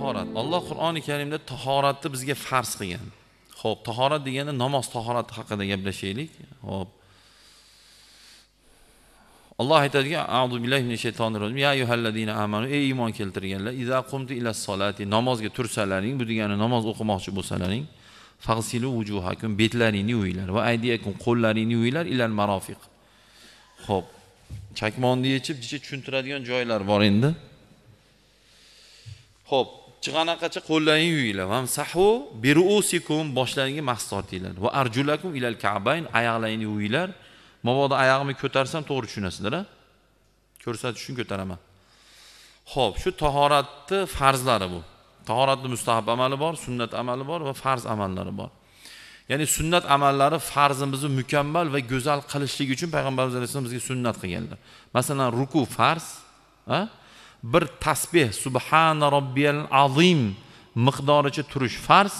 tahorat alloh qur'oni karimda tahoratni bizga farz qilgan ho'p tahorat deganda namoz tahorati haqida gaplashaylik ho'p alloh aytadiki azu billahi min shaytonir rojim ya ayyuhallazina amanu ey iymon keltirganlar iza qumtu ila solati namozga tursalaring bu degani namoz o'qimoqchi bo'lsalaring fag'silu vujuhakum betlaringni yuvinglar va aydiyakum qo'llaringni yuvinglar ilal marofiq ho'p chakmonni yechib bicha tushuntiradigan joylar bor endi ho'p chiqanaqacha qo'llaringni yuvinglar vamsahu biruusikum boshlaringga mas tortinglar va arjulakum ilal kabayn oyoqlaringni yuvinglar mabodo oyog'imni ko'tarsam to'g'ri tushunasizlar a ko'rsatish uchun ko'taraman ho'p shu tahoratni farzlari bu tahoratni mustahab amali bor sunnat amali bor va farz amallari bor ya'ni sunnat amallari farzimizni mukammal va go'zal qilishlik uchun payg'ambarimiz alayhissalom bizga sunnat qilganlar masalan ruku farz bir tasbeh subhana robbiyal azim miqdoricha turish farz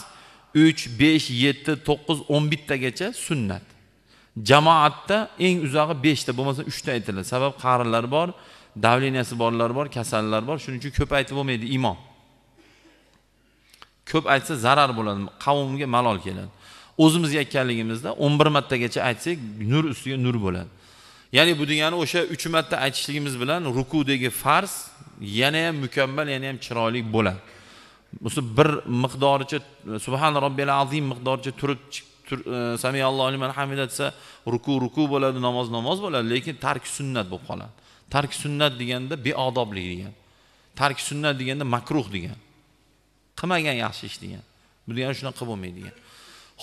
uch besh yetti to'qqiz o'n bittagacha sunnat jamoatda eng uzog'i beshta bo'lmasa uchta aytiladi sabab qarilar bor davleniyasi borlar bor kasallar bor shuning uchun ko'p aytib bo'lmaydi imom ko'p aytsa zarar bo'ladi qavmga malol keladi o'zimiz aytganligimizda o'n bir martagacha aytsak nur ustiga nur bo'ladi ya'ni bu degani o'sha uch marta aytishligimiz bilan rukudagi farz yana mukammal yana ham chiroyli bo'ladi o'sha bir miqdoricha subhan robbiyal azim miqdoricha turib e, samiy liman hamida desa ruku ruku bo'ladi namoz namoz bo'ladi lekin tark sunnat bo'lib qoladi tark sunnat deganda beodoblik degan tark sunnat deganda makruh degan qilmagan yaxshi ish degan bu degani shunaqa qilib bo'lmaydi degan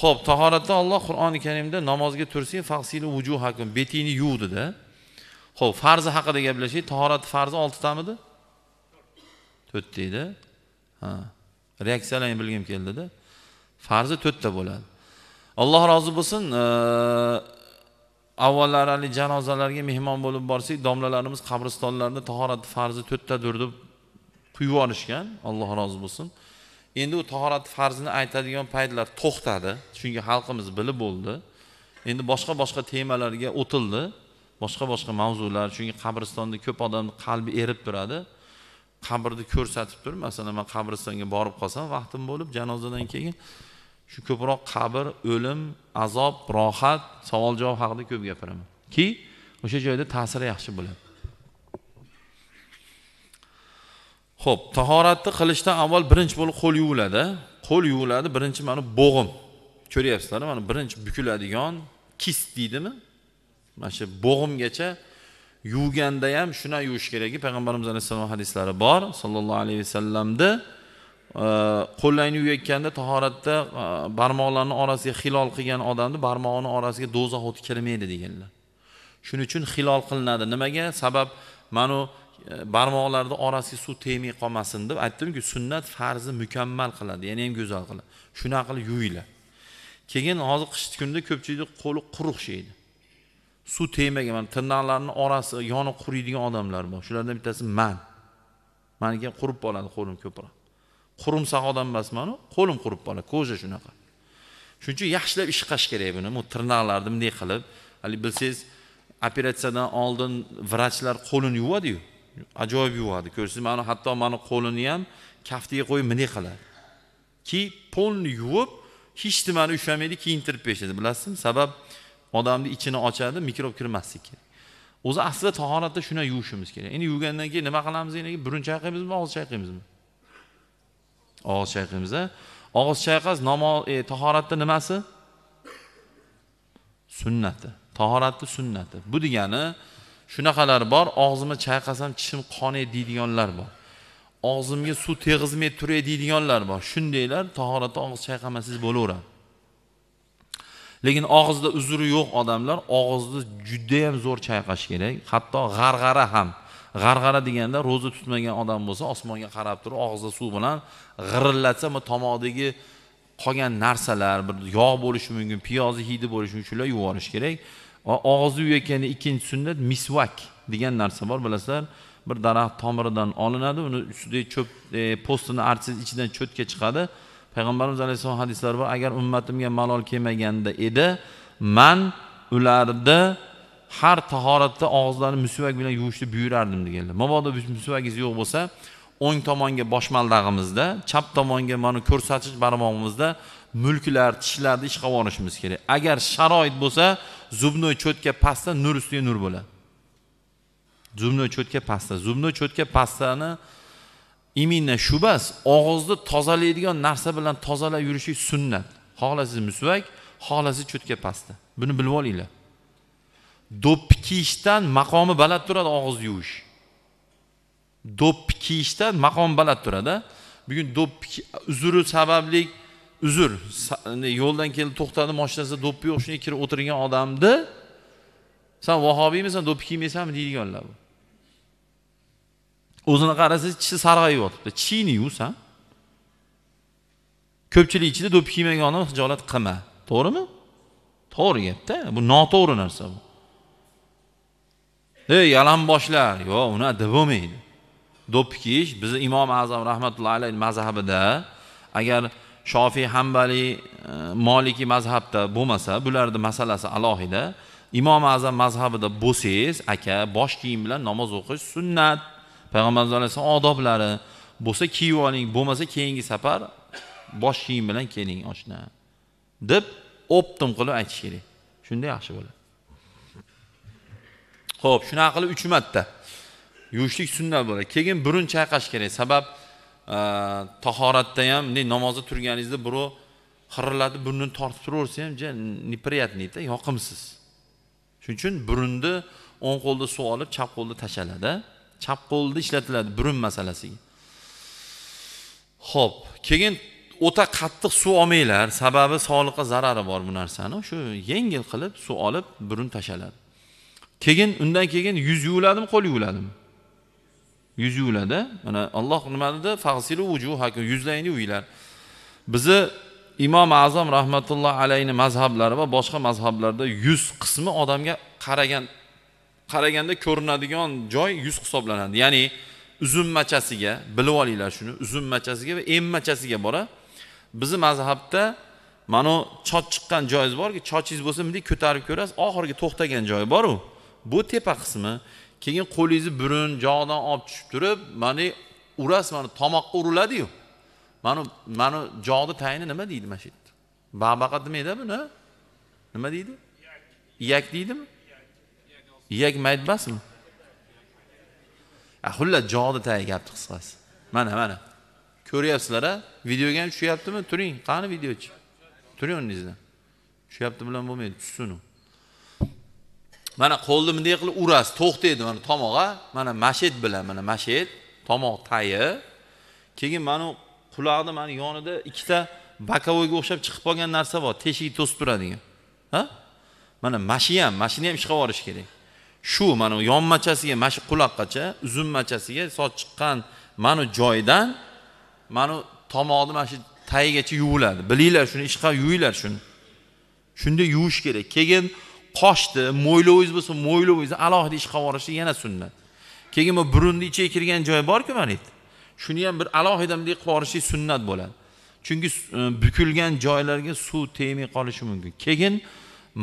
ho'p tahoratda olloh qur'oni karimda namozga tursang fasilu vujuhakum betingni yuv dedi ho'p farzi haqida gaplashaylik tahorat farzi oltitamidi to'rt deydi ha reaksiyalarni bilgim keldida farzi to'rtta bo'ladi alloh rozi bo'lsin e, avvallari haligi janozalarga mehmon bo'lib borsak domlalarimiz qabristonlarni tahorat farzi to'rttadir deb quyib yuborishgan alloh rozi bo'lsin endi u tahorat farzini aytadigan paytlar to'xtadi chunki xalqimiz bilib bo'ldi endi boshqa boshqa temalarga o'tildi boshqa boshqa mavzular chunki qabristonda ko'p odamni qalbi erib turadi qabrni ko'rsatib turib masalan man qabristonga borib qolsam vaqtim bo'lib janozadan keyin shu ko'proq qabr o'lim azob rohat savol javob haqida ko'p gapiraman ki o'sha joyda ta'siri yaxshi bo'ladi ho'p tahoratni qilishdan avval birinchi bo'lib qo'l yuviladi qo'l yuviladi birinchi mana bu bo'g'im ko'ryapsizlar mana birinchi bukiladigan kist deydimi mana shu bo'g'imgacha yuvganda ham shunday yuvish kerakki payg'ambarimiz alayhissalom hadislari bor sollallohu alayhi vasallamni e, qo'llarini yuvayotganda tahoratda e, barmoqlarni orasiga hilol qilgan odamni barmog'ini orasiga do'zax o'ti kirmaydi deganlar shuning uchun hilol qilinadi nimaga sabab manu e, barmoqlarni orasiga suv tegmay qolmasin deb aytdimki sunnat farzi mukammal qiladi yana ham go'zal qiladi shunaqa qilib yuvinglar keyin hozir qishni kunda ko'pchilikni qo'li quruq sheydi suv tegmagan mana tirnoqlarni orasi yoni quriydigan odamlar bor shulardan bittasi man maniki qurib qoladi qo'lim ko'proq qurumsoq odam emasmanu qo'lim qurib qoladi koja shunaqa shuning uchun yaxshilab ish qilish kerak buni bu tirnoqlarni bunday qilib haligi bilsangiz operatsiyadan oldin vrachlar qo'lini yuvadiyu ajoyib yuvadi ko'rsangiz mana hatto mani qo'lini ham kaftiga qo'yib bunday qiladi ki polni yuvib hech nimani ushlamaydi kiyintirib berishadi bilasizmi sabab odamni ichini ochadi mikrob kirmaslik kerak o'zi aslida tahoratda shunday yuvishimiz kerak endi yuvgandan keyin nima qilamiz endi burun chayqaymizmi og'iz chayqaymizmi og'iz chayqaymiza og'iz chayqash namoz e, tahoratni nimasi sunnati tahoratni sunnati bu degani shunaqalar bor og'zimni chayqasam tishim qonay deydiganlar bor og'zimga suv teg'izmay turay deydiganlar bor shundaylar tahoratda og'iz chayqamasangiz bo'laveradi lekin og'izda uzri yo'q odamlar og'izni judayam zo'r chayqash kerak hatto g'arg'ara ham g'arg'ara deganda ro'za tutmagan odam bo'lsa osmonga qarab turib og'zida suv bilan g'irillatsa tomoqdagi qolgan narsalar bir yog' bo'lishi mumkin piyozni hidi bo'lishi mumkin shular yuvib yuborish kerak va og'izni yuvayotganda ikkinchi sunnat misvak degan narsa bor bilasizlar bir daraxt tomiridan olinadi uni ustidagi cho'p e, postini artsangiz ichidan cho'tka chiqadi payg'ambarimiz alayhissalom hadislari bor agar ummatimga malol kelmaganda edi man ularni har tahoratda og'izlarini musvak bilan yuvishni buyurardim deganlar mabodo musvagingiz yo'q bo'lsa o'ng tomonga boshmaldag'imizda chap tomonga mana ko'rsatish barmog'imizda mulklar tishlarni ishqab yuborishimiz kerak agar sharoit bo'lsa zubnoy cho'tka pastda nur ustiga nur bo'ladi zubnoy cho'tka pastda zubnoy cho'tka pastani imina shubas og'izni tozalaydigan narsa bilan tozalab yurishlik sunnat xohlasiz musvak xohlasiz cho'tka pasta buni bilib olinglar do'ppi kiyishdan maqomi baland turadi og'iz yuvish do'ppi kiyishdan maqomi baland turadi bugun do'ppi uzri sababli uzr yo'ldan kelib to'xtadi moshinasida do'ppi yo'q shunga kirib o'tirgan odamni san vahobiymisan do'ppi kiymaysanmi deydiganlar bu o'zini qarasangiz tishi sarg'ayib yotibdi chiyni san ko'pchilik ichida do'ppi odam hijolat qilma to'g'rimi to'g'ri gapda bu noto'g'ri narsa bu ey yalangboshlar yo'q unaqa deb bo'lmaydi do'ppi kiyish bizni imom azam rahmatullohi alayhi mazhabida agar shofiy hambaliy e, moliki mazhabda bo'lmasa bularni masalasi alohida imom azam mazhabida bo'lsangiz aka bosh kiyim bilan namoz o'qish sunnat payg'ambarimiz alayhissalom odoblari bo'lsa kiyib oling bo'lmasa keyingi safar bosh kiyim bilan keling oshna deb optim qilib aytish kerak shunda yaxshi bo'ladi ho'p shunaqa qilib uch marta yuvishlik sunnat bo'ladi keyin burun chayqash kerak sabab e, tahoratda ham bunday namozda turganingizda birov xirillatib burnini tortib turaversa ham juda неприятныйda yoqimsiz shuning uchun burunni o'ng qo'lda suv olib chap qo'lda tashaladi chap qo'lni ishlatiladi burun masalasiga ho'p keyin o'ta qattiq suv olmanglar sababi sog'liqqa zarari bor bu narsani shu yengil qilib suv olib burun tashaladi keyin undan keyin yuz yuviladimi qo'l yuviladimi yuz yuviladi mana alloh nima dedi fag'silu yuzlaringni yuvinglar bizni imom azam rahmatulloh alayni mazhablari va boshqa mazhablarda yuz qismi odamga qaragan qaraganda ko'rinadigan joy yuz hisoblanadi ya'ni uzunmachasiga bilib olinglar shuni uzunmachasiga va enmachasiga bora bizni mazhabda mana choch chiqqan joyingiz borki chochingiz bo'lsa bunday ko'tarib ko'rasiz oxirgi to'xtagan joyi boru bu tepa qismi keyin qo'lingizni burun jog'idan olib tushib turib mana urasiz mana tomoqqa uriladiyu mana mana jog'ni tayini nima deydi mana shu yerda babaqa demaydi buni nima deydi iyak deydimi yegma aytmasmi xullas jog'ni gapni qisqasi mana mana ko'ryapsizlar a videoga ham tushyaptimi turing qani videochi turing o'rningizdan tushyapti bilan bo'lmaydi tushsin u mana qo'lni bunday qilib urasiz to'xtaydi mana tomog'a mana mashet bilan mana mashet tomoq tayi keyin mana quloqni mana yonida ikkita bokovoyga o'xshab chiqib qolgan narsa bor teshik to'sib turadigan ha mana mashina ham mashina ham ishqab yuborish kerak shu mana yonmachasiga mana shu quloqqacha uzunmachasiga soch chiqqan mana joydan mana tomoqni mana shu tagigacha yuviladi bilinglar shuni qilib yuvinglar shuni shunday yuvish kerak keyin qoshni mo'ylovingiz bo'lsa mo'ylovingizni alohida qilib yuborishlik yana sunnat keyin bu burunni ichiga kirgan joy borku mana yerda shuni ham bir alohida bunday qilib yuborishlik sunnat bo'ladi chunki e, bukilgan joylarga suv tegmay qolishi mumkin keyin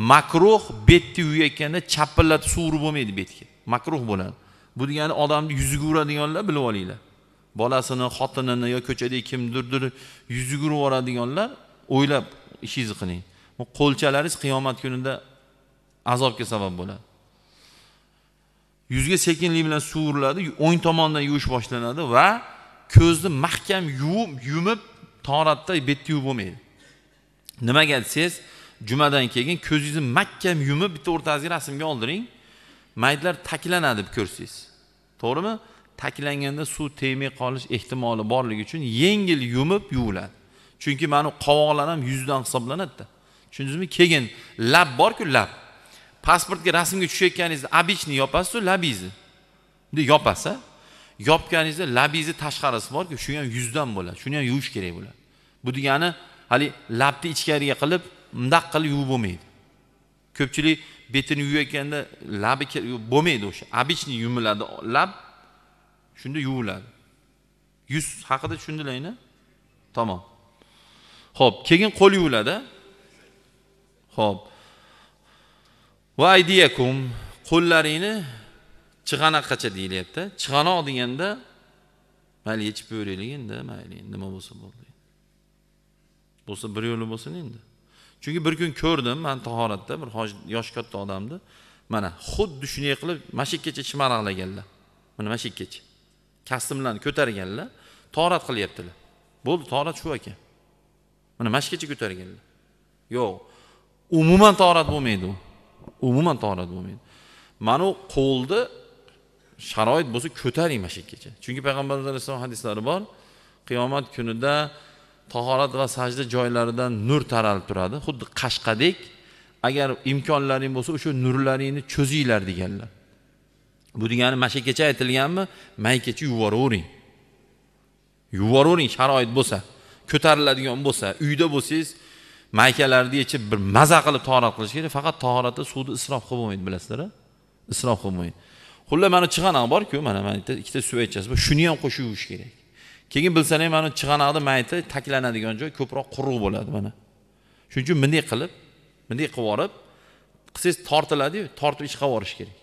makruh betni yuvayotganda chapillatib suv urib bo'lmaydi betga makruh bo'ladi bu degani odamni yuziga uradiganlar bilib olinglar bolasini xotinini yo ko'chadagi kimdirdir yuziga urib yuboradiganlar o'ylab ishingizni qiling qo'lchalaringiz qiyomat kunida azobga sabab bo'ladi yuzga sekinlik bilan suv uriladi o'ng tomondan yuvish boshlanadi va ko'zni mahkam yuvib yumib toratda betni yuvib bo'lmaydi nimaga desangiz jumadan keyin ko'zingizni mahkam yumib bitta o'rtangizga rasmga oldiring maydalar taklanadi deb ko'rsangiz to'g'rimi taklanganda suv tegmay qolish ehtimoli borligi uchun yengil yumib yuviladi chunki mana qovoqlar ham yuzdan hisoblanadida tushundingizmi keyin lab borku lab pasportga rasmga tushayotganingizda обычный yopasizu labingizni bunday yopasiz yopganingizda labingizni tashqarisi borku shu ham yuzdan bo'ladi shuni ham yuvish kerak bo'ladi bu degani haligi labni ichkariga qilib mundaq qilib yuvib bo'lmaydi ko'pchilik betini yuvayotganda labi bo'lmaydi o'sha обычный yumiladi lab shunda yuviladi yuz haqida tushundinglarmi tamom ho'p keyin qo'l yuviladi ho'p va aydiyakum qo'llaringni chig'anoqqacha deyilyapti chig'anoq deganda mayli yechib qo'yaveraylik endi mayli nima bo'lsa bo'ldi bo'lsa bir yo'li bo'lsin endi chunki bir kun ko'rdim man tahoratda bir yoshi katta odamni mana xuddi shunday qilib yergacha chimaraqlaganlar mana yergacha kostyumlarni ko'targanlar torat qilyaptilar bo'ldi torat shu ekan mana mashikacha ko'targanlar yo'q umuman torat bo'lmaydi u umuman torat bo'lmaydi mana u qo'lni sharoit bo'lsa ko'taring yergacha chunki payg'ambarimiz alayhissalom hadislari bor qiyomat kunida tahorat va sajda joylaridan nur taralib turadi xuddi qashqadek agar imkonlaring bo'lsa o'sha nurlaringni cho'zinglar deganlar bu degani mana shu kecha aytilganmi maykacha yuvoravering yuvoravering sharoit bo'lsa ko'tariladigan bo'lsa uyda bo'lsangiz maykalarni yechib bir maza qilib tahorat qilish kerak faqat tahoratda suvni isrof qilib bo'lmaydi bilasizlar isrof qilib bo'lmaydi xullas mana chig'anoq borku mana mana ikkita suv aychasi bor shuni ham qo'shib yuvish kerak keyin bilsangiz mana chig'anoqni mayiti taklanadigan joy ko'proq quruq bo'ladi mana shuning uchun bunday qilib bunday qilib yuborib qilsangiz tortiladiyu tortib qilib yuborish kerak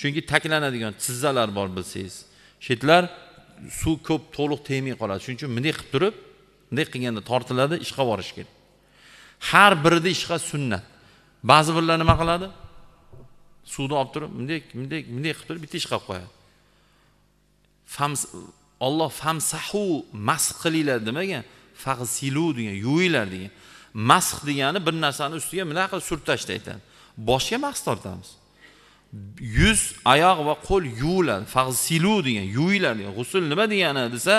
chunki taklanadigan tizzalar bor bilsangiz shu yerlar suv ko'p to'liq tegmay qoladi shuning uchun bunday qilib turib bunday qilganda tortiladi qilib yuborish kerak har birida ishqa sunnat ba'zi birlar nima qiladi suvni olib turib bunday bunday bunday qilib turib bitta qilib qo'yadi olloh famsahu masx qilinglar demagan fasilu degan yuvinglar degan masx degani bir narsani ustiga bunaqa qilib surib tashlashni aytadi boshga mahs tortamiz yuz oyoq va qo'l yuviladi fasilu degan yuvinglar degan g'usul nima degani desa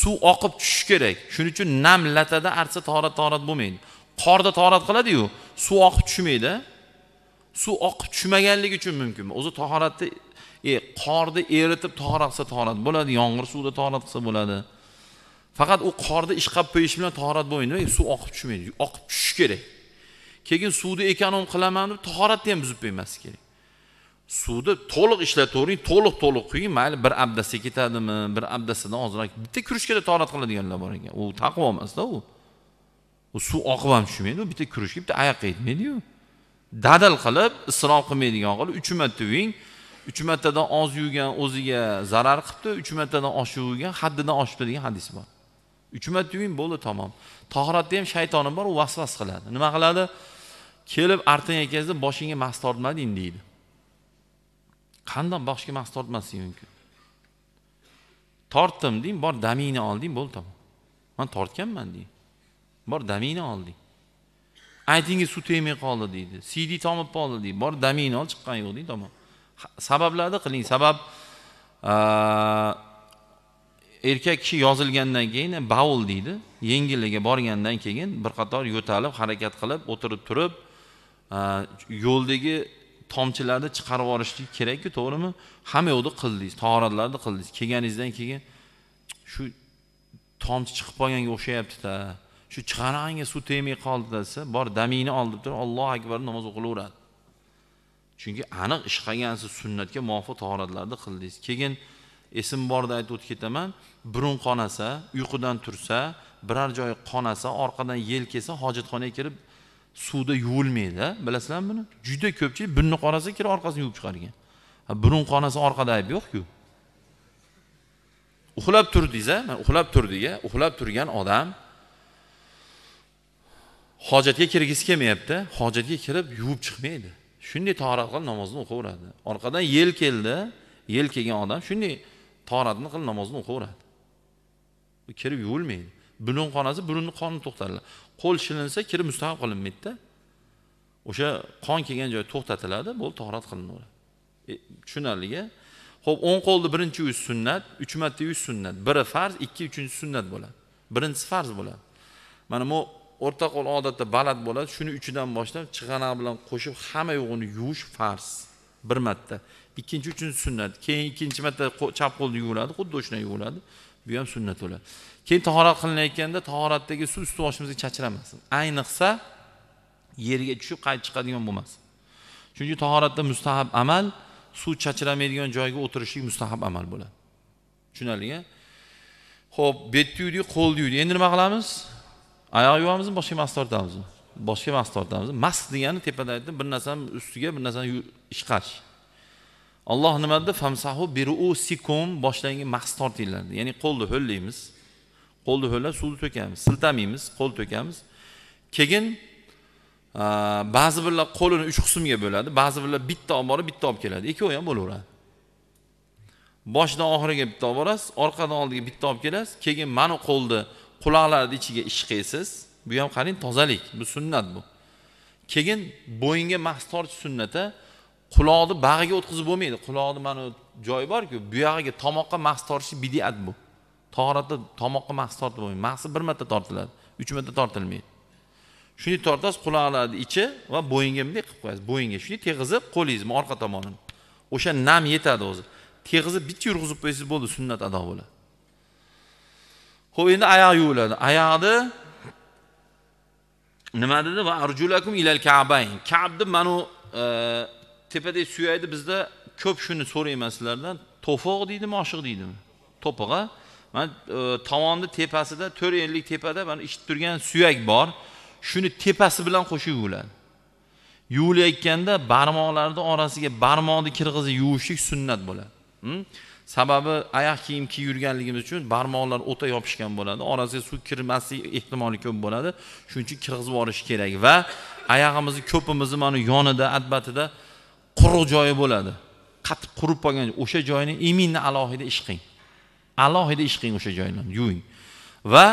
suv oqib tushishi kerak shuning uchun nam latada archa torat torat bo'lmaydi qorda torat qiladiyu suv oqib tushmaydi suv oqib tushmaganligi uchun mumkin o'zi tahoratni e qorni eritib tahorat qilsa tahorat bo'ladi yomg'ir suvida tahorat qilsa bo'ladi faqat u qorni ishqab qo'yish bilan tahorat bo'lmaydi e, suv oqib tushmaydi oqib tushishi kerak keyin suvni ekonom qilaman deb tahoratni ham buzib qo'ymaslik kerak suvni to'liq ishlatavering to'liq to'liq quying mayli bir abdasi ketadimi bir abdasidan ozroq bitta kurishkada tahorat qiladiganlar bor ekan u taqvo emasda u u suv oqib ham tushmaydi u bitta kurishga bitta ayoqqa yetmaydiyu dadil qilib isrof qilmaydigan qilib uch marta yuving uch martadan oz yuvgan o'ziga zarar qilibdi uch martadan oshib yuvgan haddidan oshibdi degan hadis bor uch marta yuving bo'ldi tamom tohiratda ham shaytoni bor u vasvas qiladi nima qiladi kelib artang yetkazib boshingga mas tortmading deydi qandoq boshga mas tortmaslik mumkin tortdim deng bor damingni olding bo'ldi tamom man tortganman deng bor damingni olding aytingki suv tegmay qoldi deydi siydik tomib qoldi deydi bor damingni ol chiqqani yo'q deng tamom sabablarni qiling sabab erkak kishi yozilgandan keyin baul deydi yengilligiga borgandan keyin bir qator yo'talib harakat qilib o'tirib turib yo'ldagi tomchilarni chiqarib yuborishlik kerakku to'g'rimi hamma yoqni qildingiz tahoratlarni qildingiz kelganingizdan keyin shu tomchi chiqib qolganga o'xshayaptida shu chiqarag'anga suv tegmay qoldi desa bor damingni ol turib allohu akbar namoz o'qilaveradi chunki aniq ish qilgansiz sunnatga muvofiq tahoratlarni qildingiz keyin esim borida aytib o'tib ketaman burun qonasa uyqudan tursa biror joyi qonasa orqadan yel kelsa hojatxonaga kirib suvda yuvilmaydi bilasizlarmi buni juda ko'pchilik burni qonasa kirib orqasini yuvib chiqargan burun qonasa orqada ayb yo'qku uxlab turdingiz a mana uxlab turdik a uxlab turgan odam hojatga kirgisi kelmayapti hojatga kirib yuvib chiqmaydi shunday torat qilib namozni o'qiveradi orqadan yel keldi yel kelgan odam shunday toratni qilib namozni o'qiyveradi kirib yuvilmaydi burun qonasa burunni qoni to'xtatiladi qo'l shilinsa kirib mustahab qilinmaydida o'sha qon kelgan joy to'xtatiladi bo'ldi torat qilinaveradi e, tushunarliga ho'p o'ng qo'lni birinchi yuvish sunnat uch marta yuvish sunnat biri farz ikki uchinchi sunnat bo'ladi birinchisi farz bo'ladi mana bu o'rta qo'l odatda baland bo'ladi shuni uchidan boshlab chig'anoq bilan qo'shib hamma yo'g'ini yuvish farz bir marta ikkinchi uchun sunnat keyin ikkinchi marta chap qo'lni yuviladi xuddi o'shani yuviladi bu ham sunnat bo'ladi keyin tahorat qilinayotganda tahoratdagi suv usti boshimizga chachramasin ayniqsa yerga tushib qaytib chiqadigan bo'lmasin chunki tahoratda mustahab amal suv chachramaydigan joyga o'tirishlik mustahab amal bo'ladi tushunarlia ho'p betni yuvdik qo'lni yuvdik endi nima qilamiz oyoq yuvamizmi boshiga mast tortamizmi boshiga mast tortamiz mast degani tepada aytdim bir narsani ustiga bir narsani ishqarish olloh nima dedi famsahu sikum boshlarga mas tortinglar ya'ni qo'lni ho'llaymiz qo'lni ho'llab suvni to'kamiz siltamaymiz qo'l to'kamiz keyin ba'zi birlar qo'lini uch qismga bo'ladi ba'zi birlar bitta olib borib bitta olib keladi ikkovi ham bo'laveradi boshidan oxiriga bitta olib borasiz orqadan oldiga bitta olib kelasiz keyin mana qo'lni quloqlarni ichiga ish bu ham qarang tozalik bu sunnat bu keyin bo'yinga mahs tortish sunnata quloqni bag'iga o'tkazib bo'lmaydi quloqni mana joyi borku buyog'iga tomoqqa mahs tortish bidiat bu tahoratda tomoqqa mahs tortib bo'lmaydi mahsi bir marta tortiladi uch marta tortilmaydi shunday tortasiz quloqlarni ichi va bo'yinga bunday qilib qo'yasiz bo'yinga shunday tegizib qo'lingizni orqa tomonini o'sha nam yetadi o'zi tegizib bitta yurg'izib qo'ysangiz bo'ldi sunnat ado bo'ladi ho'p endi oyoq yuviladi oyoqni nima dedi va arjulakum ilal kabayn kabni mana u e, tepada suyaydi bizda ko'p shuni so'rayman sizlardan to'foq deydimi oshiq deydimi to'pig'a mana e, tovonni tepasida to'rt ellik tepada mana eshitib turgan suyak bor shuni tepasi bilan qo'shib yuviladi yuvilayotganda barmoqlarni orasiga barmoqni kirg'izib yuvishlik sunnat bo'ladi hm? sababi oyoq kiyim kiyib yurganligimiz uchun barmoqlar o'ta yopishgan bo'ladi orasiga suv kirmaslik ehtimoli ko'p bo'ladi shuning uchun kirgizib yuborish kerak va oyog'imizni ko'pimizni mana yonida atbatida quruq joyi bo'ladi qattiq qurib qolgan o'sha joyni iminni alohida ish qiling alohida ish qiling o'sha joyni yuving va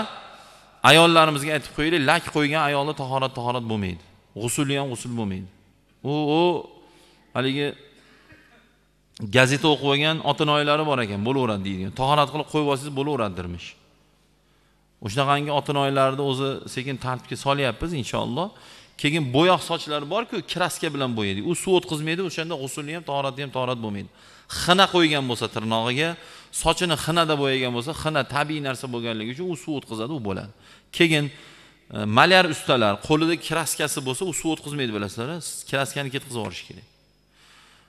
ayollarimizga aytib qo'yaylik lak qo'ygan ayolda tahorat tahorat bo'lmaydi g'usuli ham g'usul bo'lmaydi u u haligi gazeta o'qib olgan onalari bor ekan bo'laveradi deydigan tahorat qilib qo'yib olsangiz bo'laveradi dermish o'shanaqangi onalarni o'zi sekin tartibga solyapmiz inshaalloh keyin bo'yoq sochlar borku kraska bilan bo'yaydi u suv o'tkazmaydi o'shanda g'usulni ham tahorati ham tahorat bo'lmaydi xina qo'ygan bo'lsa tirnog'iga sochini xinada bo'yagan bo'lsa xina tabiiy narsa bo'lganligi uchun u suv o'tkazadi u bo'ladi keyin e, malyar ustalar qo'lida kraskasi bo'lsa u suv o'tkazmaydi bilasizlar kraskani ketkazib yuborish kerak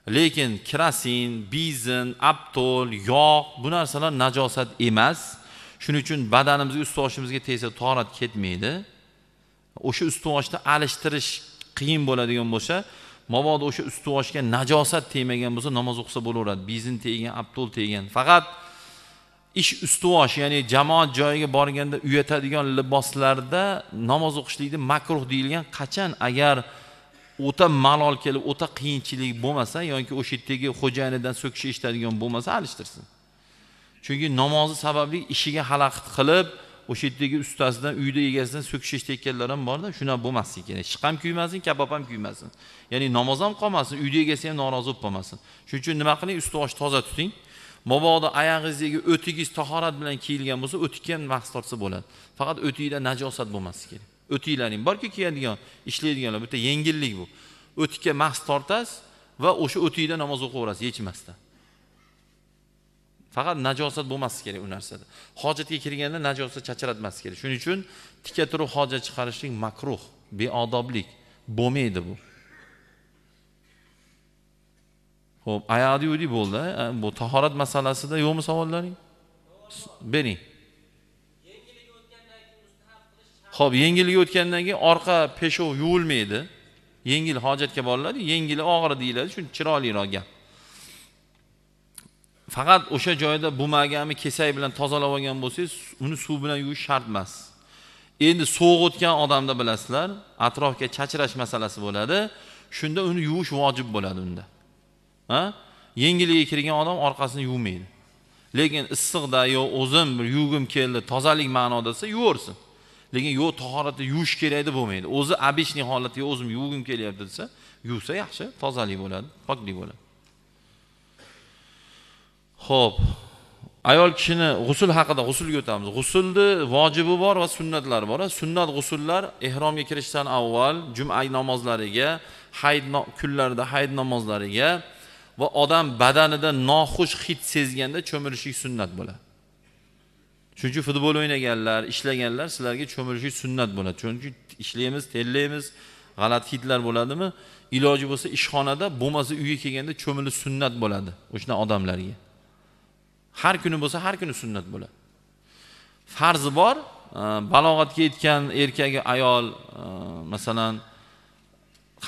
lekin kirasin bizin aptol yog' bu narsalar najosat emas shuning uchun badanimizga ust boshimizga tegsa torat ketmaydi o'sha ustivoshni alishtirish qiyin bo'ladigan bo'lsa mabodo o'sha ustivoshga najosat tegmagan bo'lsa namoz o'qisa bo'laveradi bizin tegan aptol tegan faqat ish ustivosh ya'ni jamoat joyiga borganda uyatadigan liboslarda namoz o'qishlikni makruh deyilgan qachon agar o'ta malol kelib o'ta qiyinchilik bo'lmasa yoki o'sha yerdagi xo'jayinidan so'kish eshitadigan bo'lmasa alishtirsin chunki namozi sababli ishiga xalaqit qilib o'sha yerdagi ustasidan uyni egasidan so'kish eshitayotganlar ham borda shunaqa bo'lmasligi kerak shiq ham kuymasin kabob ham kuymasin ya'ni namoz ham qolmasin uyni egasi ham norozi bo'lib qolmasin shuning uchun nima qiling usti boshi toza tuting mabodo oyog'ingizdagi o'tigingiz tahorat bilan kiyilgan bo'lsa o'tikka ham mahs tortsa bo'ladi faqat o'tikda najosat bo'lmasligi kerak o'tinglaring borku kiyadigan ishlaydiganlar bitta yengillik bu o'tikka mahs tortasiz va o'sha o'tikda namoz o'qiyverasiz yechmasdan faqat najosat bo'lmasligi kerak u narsada hojatga kirganda najosat chachratmasi kerak shuning uchun tika turib hojat chiqarishlik makruh beodoblik bo'lmaydi bu ho'p ayoqni yuvdik bo'ldi bu tahorat masalasida yo'qmi savollaring bering ho'p yengilga o'tgandan keyin orqa peshov yuvilmaydi yengil hojatga boriladi yengili og'iri deyiladi shu chiroyliroq gap faqat o'sha joyda bumaganni kesak bilan tozalab olgan bo'lsangiz uni suv bilan yuvish shart emas endi o'tgan odamda bilasizlar atrofga chachrash masalasi bo'ladi shunda uni yuvish vojib bo'ladi unda a yengiliga kirgan odam orqasini yuvmaydi lekin issiqda yo o'zim yuvgim keldi tozalik ma'noda desa yuvaversin lekin yo'q tahoratda yuvish kerak deb bo'lmaydi o'zi обычный holatga o'zim yuvgim kelyapti desa yuvsa yaxshi tozalik bo'ladi poklik bo'ladi ho'p ayol kishini g'usul haqida g'usulga o'tamiz g'usulni vojibi bor va sunnatlari bor sunnat g'usullar ehromga kirishdan avval juma namozlariga hayit kunlarida hayit namozlariga va odam badanida noxush hid sezganda cho'milishlik sunnat bo'ladi shuning futbol o'ynaganlar ishlaganlar sizlarga cho'milishlik sunnat bo'ladi chunki ishlaymiz tellaymiz g'alati hidlar bo'ladimi iloji bo'lsa ishxonada bo'lmasa uyga kelganda cho'milish sunnat bo'ladi o'shanaqa odamlarga har kuni bo'lsa har kuni sunnat bo'ladi farzi bor e, balog'atga yetgan erkak ayol e, masalan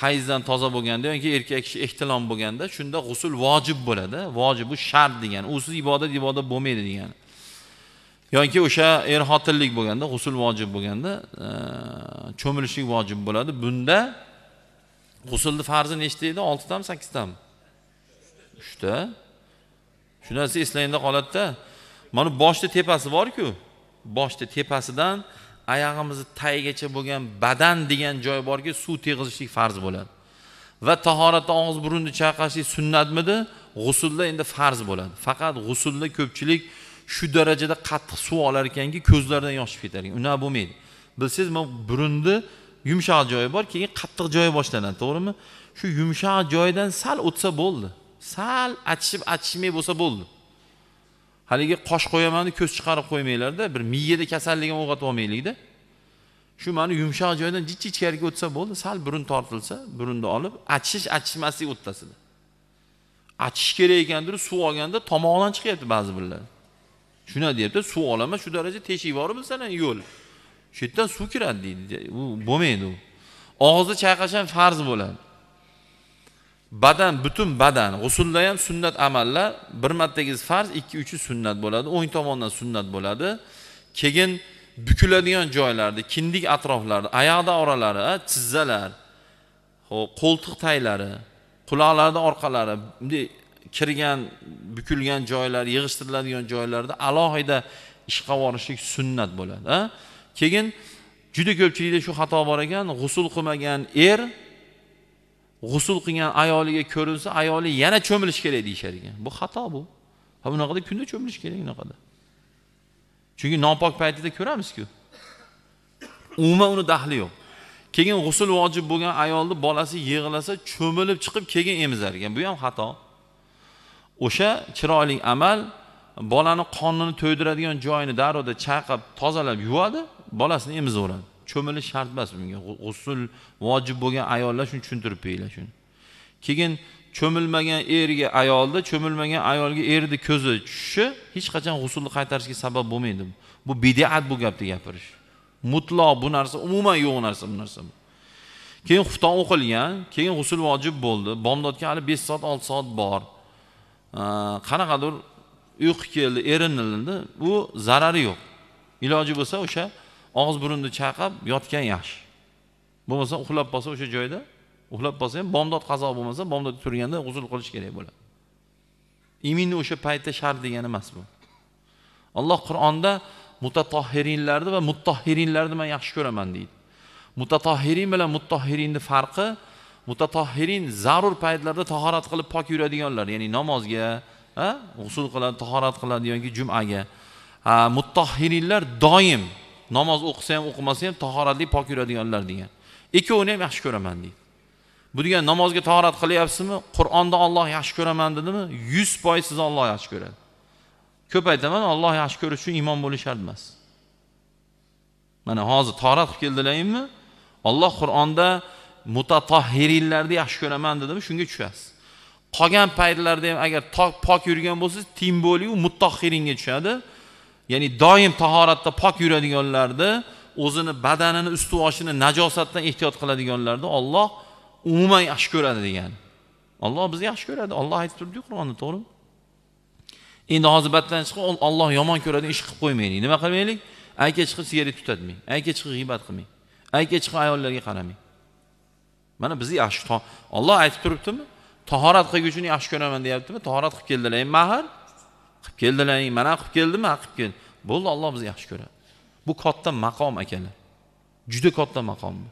hayzdan toza bo'lganda yoki erkak kishi ehtilom bo'lganda shunda g'usul vojib bo'ladi vojib bu shart degani usiz ibodat ibodat bo'lmaydi degani yoki o'sha er xotinlik bo'lganda g'usul vojib bo'lganda e, cho'milishlik vojib bo'ladi bunda g'usulni farzi nechta edi oltitami sakkiztami uchta shu narsa eslangda qoladida mana boshni tepasi borku boshni tepasidan oyog'imizni tagigacha bo'lgan badan degan joy borki suv teg'izishlik farz bo'ladi va tahoratda og'iz burunni chayqashlik sunnatmidi g'usulda endi farz bo'ladi faqat g'usulda ko'pchilik shu darajada qattiq suv olar ekanki ko'zlaridan yosh chiqib ketar ekan unaqa bo'lmaydi bilsangiz mana burunni yumshoq joyi bor keyin qattiq joyi boshlanadi to'g'rimi shu yumshoq joyidan sal o'tsa bo'ldi sal achishib achishmay bo'lsa bo'ldi haligi qosh qo'yamanu ko'z chiqarib qo'ymanglarda bir miyada kasalligini uyg'otib olmaylikda shu mana yumshoq joydan jichi ichkariga o'tsa bo'ldi sal burun tortilsa burunni olib achishish achishmaslik o'rtasida achish kerak ekan ekandiru suv olganda tomoqdan chiqyapti ba'zi birlari shuna deyapti suv olaman shu daraja teshik bormi sani yo'l shu yerdan suv kiradi deydi u bo'lmaydi u og'izni chayqash ham farz bo'ladi badan butun badan g'usulda ham sunnat amallar bir martagisi farz ikki uchi sunnat bo'ladi o'ng tomondan sunnat bo'ladi keyin bukiladigan joylarda kindik atroflarni oyoqni oralari chizzalar ho'p qo'ltiq taglari quloqlarni orqalari bunday kirgan bukilgan joylar yig'ishtiriladigan joylarda alohida yuborishlik sunnat bo'ladi keyin juda ko'pchilikda shu xato bor ekan g'usul qilmagan er g'usul qilgan ayoliga ko'rinsa ayoli yana cho'milish kerak deyishar ekan bu xato bu ha bunaqada kunda cho'milish kerak unaqada chunki nopok paytida ko'ramizku umuman uni daxli yo'q keyin g'usul vojib bo'lgan ayolni bolasi yig'lasa cho'milib chiqib keyin emizar ekan bu ham xato o'sha chiroyli amal bolani qonini to'ydiradigan joyini darrovda chayqab tozalab yuvadi bolasini emizaveradi cho'milish shart emas bunga g'usul vojib bo'lgan ayollar shuni tushuntirib beringlar shuni keyin cho'milmagan erga ayolda cho'milmagan ayolga erni ko'zi tushishi hech qachon g'usulni qaytarishga sabab bo'lmaydi bu bidat bu gapni gapirish mutloq bu narsa umuman yo'q narsa bu narsa keyin xufton o'qilgan keyin g'usul vojib bo'ldi bomdodga hali besh soat olti soat bor qanaqadir uyqu keldi erinildi bu zarari yo'q iloji bo'lsa o'sha og'iz burunni chayqab yotgan yaxshi bo'lmasa uxlab qolsa o'sha joyda uxlab qolsa ham bomdod qazo bo'lmasa bomdodda turganda g'usul qilish kerak bo'ladi iminni o'sha paytda shart degani emas bu alloh qur'onda mutatohirinlarni va muttohirinlarni man yaxshi ko'raman deydi mutatohirin bilan muttohirinni farqi mutatahhirin zarur paytlarda tahorat qilib pok yuradiganlar ya'ni namozga g'usul qiladi tahorat qiladi yoki jumaga muttahhirinlar doim namoz o'qisa ham o'qimasa ham tahoratli pok yuradiganlar degan ikkovini ham yaxshi ko'raman deydi bu degan namozga tahorat qilyapsizmi qur'onda olloh yaxshi ko'raman dedimi yuz foiz sizni olloh yaxshi ko'radi ko'p aytaman olloh yaxshi ko'rish uchun iymon bo'lish shart emas mana hozir tahorat qilib keldilaringmi olloh qur'onda mutatahhirinlarni yaxshi ko'raman dedimi shunga tushasiz qolgan paytlarda ham agar pok yurgan bo'lsangiz timboliu muttahhiringa tushadi ya'ni doim tahoratda pok yuradiganlarni o'zini badanini usti boshini najosatdan ehtiyot qiladiganlarni Alloh umuman yaxshi ko'radi degan Alloh bizni yaxshi ko'radi Alloh aytib turibdi Qur'onda to'g'rimi endi hozir battan chiqib Alloh yomon ko'radigan ish qilib qo'ymaylik nima qilmaylik ayka chiqib sigaret tutatmang ayka chiqib g'iybat qilmang ayka chiqib ayollarga qaramang mana bizni yaxshi olloh aytib turibdimi tahorat qilguvchini uchun yaxshi ko'raman deyaptimi tahorat qilib keldilar endi mahr qilib keldilar mana qilib keldim ha qilib keldim bo'ldi olloh bizni yaxshi ko'radi bu katta maqom akalar juda katta maqom bu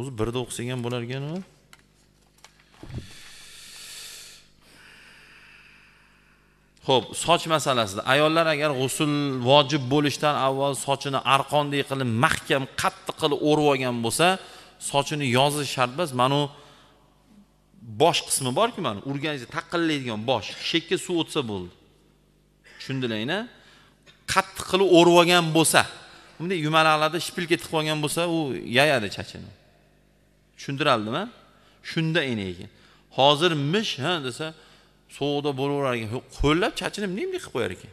o'zi birda o'qisak ham bo'larkanu ho'p soch masalasida ayollar agar g'usul vojib bo'lishdan avval sochini arqondek qilib mahkam qattiq qilib o'rib olgan bo'lsa sochini yozish shart emas mana u bosh qismi borku mana urganingizda taqillaydigan bosh chekka suv o'tsa bo'ldi tushundilangna qattiq qilib o'rib olgan bo'lsa bunday yumalaqlarda shipil ketib qolgan bo'lsa u yayadi chachini tushuntirildimi shunda ekan hozir mish ha desa sovuqda bo'laverar ekan qo'llab chachinib bunday qilib qo'yar ekan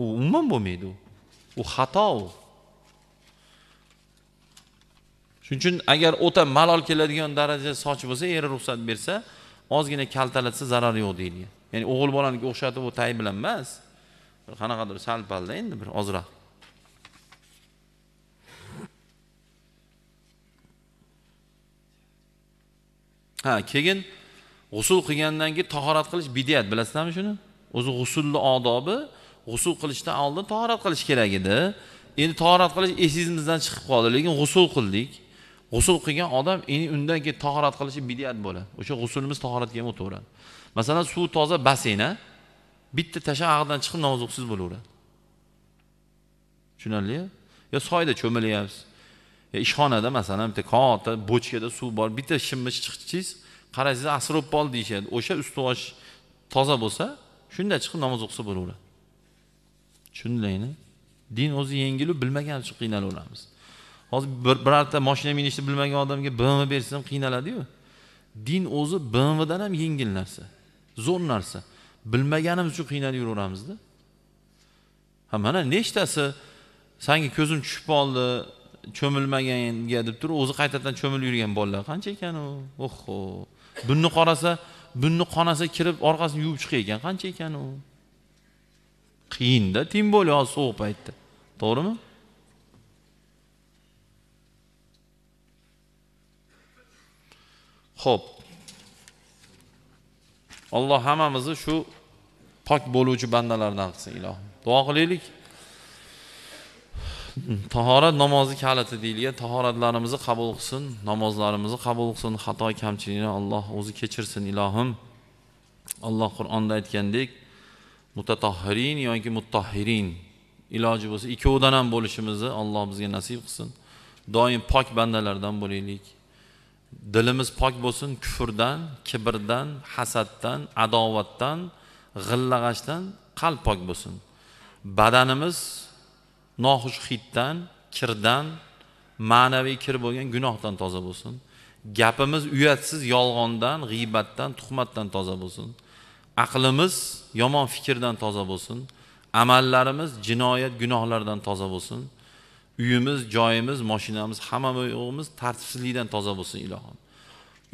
u umuman bo'lmaydi u u xato u shuning uchun agar o'ta malol keladigan darajada soch bo'lsa eri ruxsat bersa ozgina kaltalatsa zarari yo'q deyilgan ya'ni o'g'il bolaniki o'xshatib u tay bilan emas bir qanaqadir sal palda endi bir ozroq ha keyin g'usul qilgandan keyin tahorat qilish bidiyat bilasizlarmi shuni o'zi g'usulni odobi g'usul qilishdan oldin tahorat qilish kerak edi endi tahorat qilish esingizdan chiqib qoldi lekin g'usul qildik g'usul qilgan odam endi undan keyin tahorat qilishi bidiyat bo'ladi o'sha g'usulimiz tahoratga ham o'taveradi masalan suv toza basseyn a bitta tasha ag'dan chiqib namoz o'qisangiz bo'laveradi tushunarli yo soyda cho'milyapsiz yo ishxonada masalan bitta katta bochkada suv bor bitta shimni chiqsangiz qarasangiz asr bo'lib qoldi deyishadi o'sha usti bosh toza bo'lsa shunda chiqib namoz o'qisa bo'laveradi tushundingmi din o'zi yengilu bilmagan uchun qiynalaveramiz hozir birorta moshina minishni bilmagan odamga bmw bersa ham qiynaladiyu din o'zi bmvdan ham yengil narsa zo'r narsa bilmaganimiz uchun qiynalib yuraveramizda ha mana nechtasi sanga ko'zim tushib qoldi cho'milmaganga deb turib o'zi qaytadan cho'milib yurgan bolalar qancha ekan u oho bunni qorasa bunni qonasa kirib orqasini yuvib chiqay ekan qancha ekan u qiyinda teng более hozir sovuq paytda to'g'rimi ho'p alloh hammamizni shu pok bo'luvchi bandalardan qilsin ilohim duo qilaylik tahorat namozi kaliti deyilgan tahoratlarimizni qabul qilsin namozlarimizni qabul qilsin xato kamchilikni alloh o'zi kechirsin ilohim alloh qur'onda aytgandek mutatohirin yoki muttahirin iloji bo'lsa ikkovidan ham bo'lishimizni alloh bizga nasib qilsin doim pok bandalardan bo'laylik dilimiz pok bo'lsin kufrdan kibrdan hasaddan adovatdan g'illag'ashdan qalb pok bo'lsin badanimiz hiddan kirdan ma'naviy kir bo'lgan gunohdan toza bo'lsin gapimiz uyatsiz yolg'ondan g'iybatdan tuhmatdan toza bo'lsin aqlimiz yomon fikrdan toza bo'lsin amallarimiz jinoyat gunohlardan toza bo'lsin uyimiz joyimiz moshinamiz yo'g'imiz tartibsizlikdan toza bo'lsin ilohim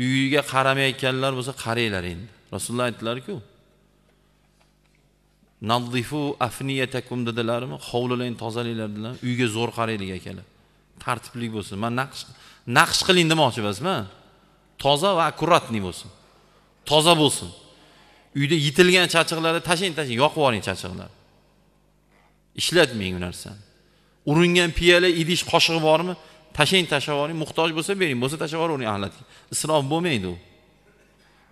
uyiga qaramayotganlar bo'lsa qaranglar endi rasululloh aytdilarku nadifu afniyatakum dedilarmi hovlilarni tozalanglar dedilar uyga zo'r qaraylik akalar tartibli bo'lsin man naqsh naqsh qiling demoqchi emasman toza va аккуратный bo'lsin toza bo'lsin uyda yitilgan chachiqlarni tashlang tashlang yoqib yuboring chachiqlarni ishlatmang u narsani uringan piyola idish qoshiq bormi tashlang tashlab yuboring muhtoj bo'lsa bering bo'lsa tashlab yuboravering axlatga isrof bo'lmaydi u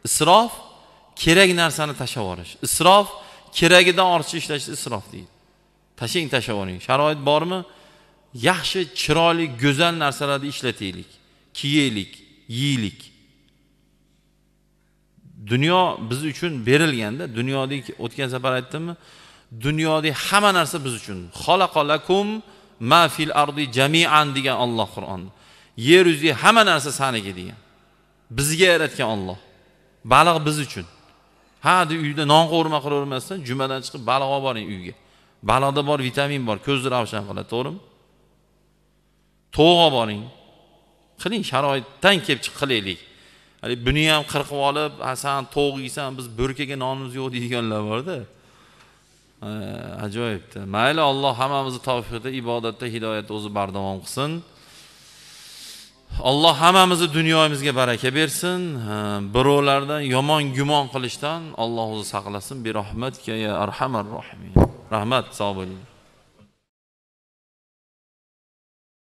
isrof kerak narsani tashlab yuborish isrof keragidan ortiqcha ishlashni isrof deydi tashlang tashlab yuboring sharoit bormi yaxshi chiroyli go'zal narsalarni ishlataylik kiyaylik yeylik dunyo biz uchun berilganda dunyodagi o'tgan safar aytdimmi dunyodagi hamma narsa biz uchun xolaqolakum ma fil ardi jamian degan olloh qur'onda yer yuzidagi hamma narsa saniki degan bizga yaratgan olloh baliq biz uchun ha deb uyda non qovurma qilavermasdan jumadan chiqib baliq olib boring uyga baliqda bor vitamin bor ko'zni ravshan qiladi to'g'rimi to'g'a olib boring qiling sharoitdan kelib chiqib qilaylik haligi buni ham qirqib olib ha san tovuq yeysan biz bo'rkaga nonimiz yo'q deydiganlar borda ajoyibda mayli alloh hammamizni tavfiqda ibodatda hidoyatda o'zi bardavom qilsin alloh hammamizni dunyomizga baraka bersin birovlardan yomon gumon qilishdan olloh o'zi saqlasin bi rahmatka ya arhamar rohimin rahmat sog' bo'linglar